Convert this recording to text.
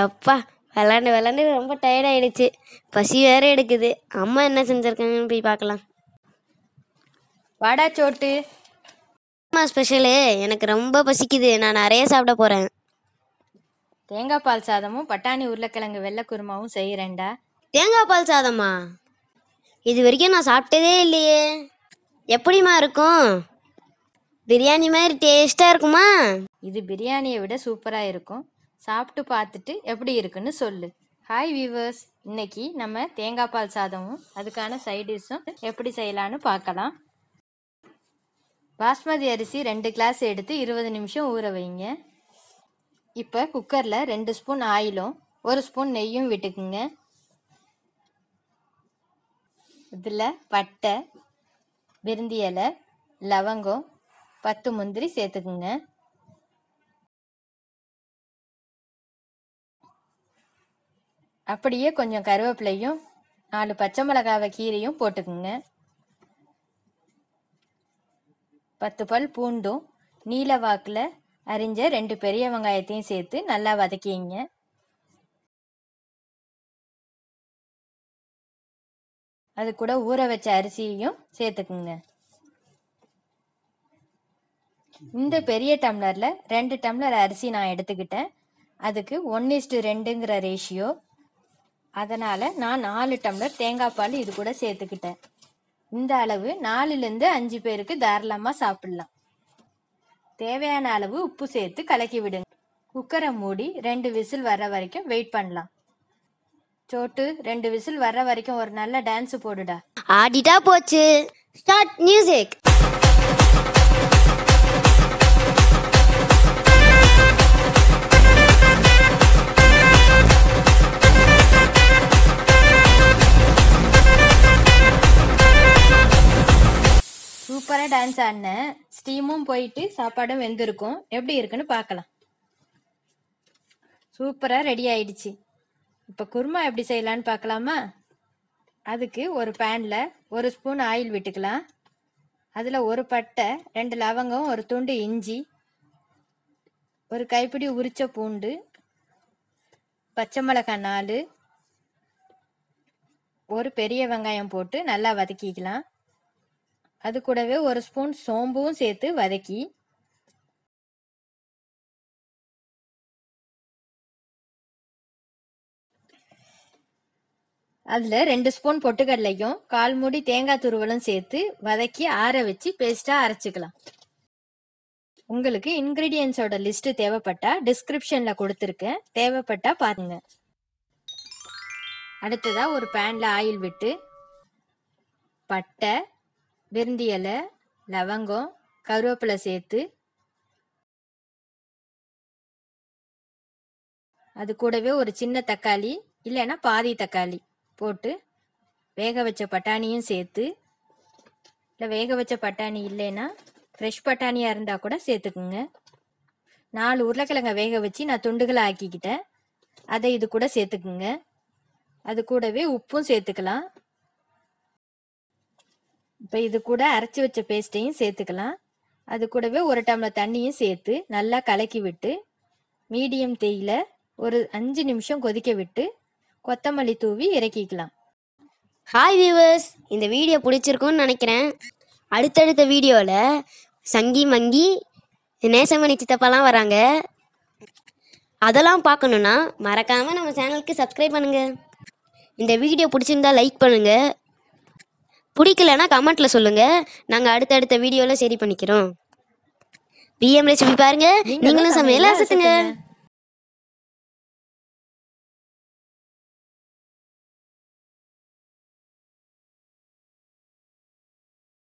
எப்பா விளாண்டு விளாண்டு ரொம்ப டயர்ட் ஆயிடுச்சு பசி வேற எடுக்குது அம்மா என்ன செஞ்சுருக்காங்கன்னு போய் பார்க்கலாம் வாடா சோட்டு அம்மா ஸ்பெஷலு எனக்கு ரொம்ப பசிக்குது நான் நிறைய சாப்பிட போகிறேன் தேங்காய் பால் சாதமும் பட்டாணி உருளைக்கிழங்கு வெள்ளை குருமாவும் செய்கிறேன்டா தேங்காய் பால் சாதமா இது வரைக்கும் நான் சாப்பிட்டதே இல்லையே எப்படிம்மா இருக்கும் பிரியாணி மாதிரி டேஸ்ட்டாக இருக்குமா இது பிரியாணியை விட சூப்பராக இருக்கும் சாப்பிட்டு பார்த்துட்டு எப்படி இருக்குன்னு சொல்லு ஹாய் வியூவர்ஸ் இன்னைக்கு நம்ம தேங்காய் பால் சாதமும் அதுக்கான சைடிஷும் எப்படி செய்யலான்னு பார்க்கலாம் பாஸ்மதி அரிசி ரெண்டு கிளாஸ் எடுத்து இருபது நிமிஷம் ஊற வைங்க இப்போ குக்கரில் ரெண்டு ஸ்பூன் ஆயிலும் ஒரு ஸ்பூன் நெய்யும் விட்டுக்குங்க இதில் பட்டை விருந்தியலை லவங்கம் பத்து முந்திரி சேர்த்துக்குங்க அப்படியே கொஞ்சம் கருவேப்பிலையும் நாலு பச்சை மிளகாவை கீரையும் போட்டுக்குங்க பத்து பல் பூண்டும் நீல வாக்கில் அரிஞ்ச ரெண்டு பெரிய வெங்காயத்தையும் சேர்த்து நல்லா வதக்கிங்க அது கூட ஊற வச்ச அரிசியையும் சேர்த்துக்குங்க இந்த பெரிய டம்ளர்ல ரெண்டு டம்ளர் அரிசி நான் எடுத்துக்கிட்டேன் அதுக்கு ஒன் இஸ்டு ரெண்டுங்கிற ரேஷியோ அதனால் நான் நாலு டம்ளர் தேங்காய் பால் இது கூட சேர்த்துக்கிட்டேன் இந்த அளவு நாலுலேருந்து அஞ்சு பேருக்கு தாராளமாக சாப்பிடலாம் தேவையான அளவு உப்பு சேர்த்து கலக்கி விடுங்க குக்கரை மூடி ரெண்டு விசில் வர்ற வரைக்கும் வெயிட் பண்ணலாம் சோட்டு ரெண்டு விசில் வர்ற வரைக்கும் ஒரு நல்ல டான்ஸ் போடுடா ஆடிட்டா போச்சு ஸ்டார்ட் மியூசிக் டைம்ஸ் ஆடினேன் ஸ்டீமும் போயிட்டு சாப்பாடும் வெந்திருக்கும் எப்படி இருக்குன்னு பார்க்கலாம் சூப்பராக ரெடி ஆயிடுச்சு இப்போ குருமா எப்படி செய்யலான்னு பார்க்கலாமா அதுக்கு ஒரு பேனில் ஒரு ஸ்பூன் ஆயில் விட்டுக்கலாம் அதில் ஒரு பட்டை ரெண்டு லவங்கம் ஒரு துண்டு இஞ்சி ஒரு கைப்பிடி உரிச்ச பூண்டு பச்சை மிளகாய் நாலு ஒரு பெரிய வெங்காயம் போட்டு நல்லா வதக்கிக்கலாம் அது கூடவே ஒரு ஸ்பூன் சோம்பும் சேர்த்து வதக்கி அதில் ரெண்டு ஸ்பூன் பொட்டுக்கடலையும் கால் மூடி தேங்காய் துருவலும் சேர்த்து வதக்கி ஆற வச்சு பேஸ்ட்டாக அரைச்சிக்கலாம் உங்களுக்கு இன்க்ரீடியன்ஸோட லிஸ்ட் தேவைப்பட்டா டிஸ்கிரிப்ஷனில் கொடுத்துருக்கேன் தேவைப்பட்டா பாருங்க அடுத்ததாக ஒரு பேனில் ஆயில் விட்டு பட்டை வெறுந்தி இலை லவங்கம் கருவேப்பிலை சேர்த்து அது கூடவே ஒரு சின்ன தக்காளி இல்லைன்னா பாதி தக்காளி போட்டு வேக வச்ச பட்டாணியும் சேர்த்து இல்லை வேக வச்ச பட்டாணி இல்லைன்னா ஃப்ரெஷ் பட்டாணியாக இருந்தால் கூட சேர்த்துக்குங்க நாலு உருளைக்கிழங்க வேக வச்சு நான் துண்டுகளை ஆக்கிக்கிட்டேன் அதை இது கூட சேர்த்துக்குங்க அது கூடவே உப்பும் சேர்த்துக்கலாம் இப்போ இது கூட அரைச்சி வச்ச பேஸ்ட்டையும் சேர்த்துக்கலாம் அது கூடவே ஒரு டம்ளர் தண்ணியும் சேர்த்து நல்லா கலக்கி விட்டு மீடியம் தேயில ஒரு அஞ்சு நிமிஷம் கொதிக்க விட்டு கொத்தமல்லி தூவி இறக்கிக்கலாம் ஹாய் வியூவர்ஸ் இந்த வீடியோ பிடிச்சிருக்கும்னு நினைக்கிறேன் அடுத்தடுத்த வீடியோவில் சங்கி மங்கி நேசமணி சித்தப்பாலாம் வராங்க அதெல்லாம் பார்க்கணுன்னா மறக்காமல் நம்ம சேனலுக்கு சப்ஸ்கிரைப் பண்ணுங்கள் இந்த வீடியோ பிடிச்சிருந்தா லைக் பண்ணுங்கள் பிடிக்கலன்னா கமெண்ட்ல சொல்லுங்க நாங்க அடுத்தடுத்த வீடியோல சரி பண்ணிக்கிறோம் பிஎம் ரெசிபி பாருங்க நீங்களும் சமையல் அசத்துங்க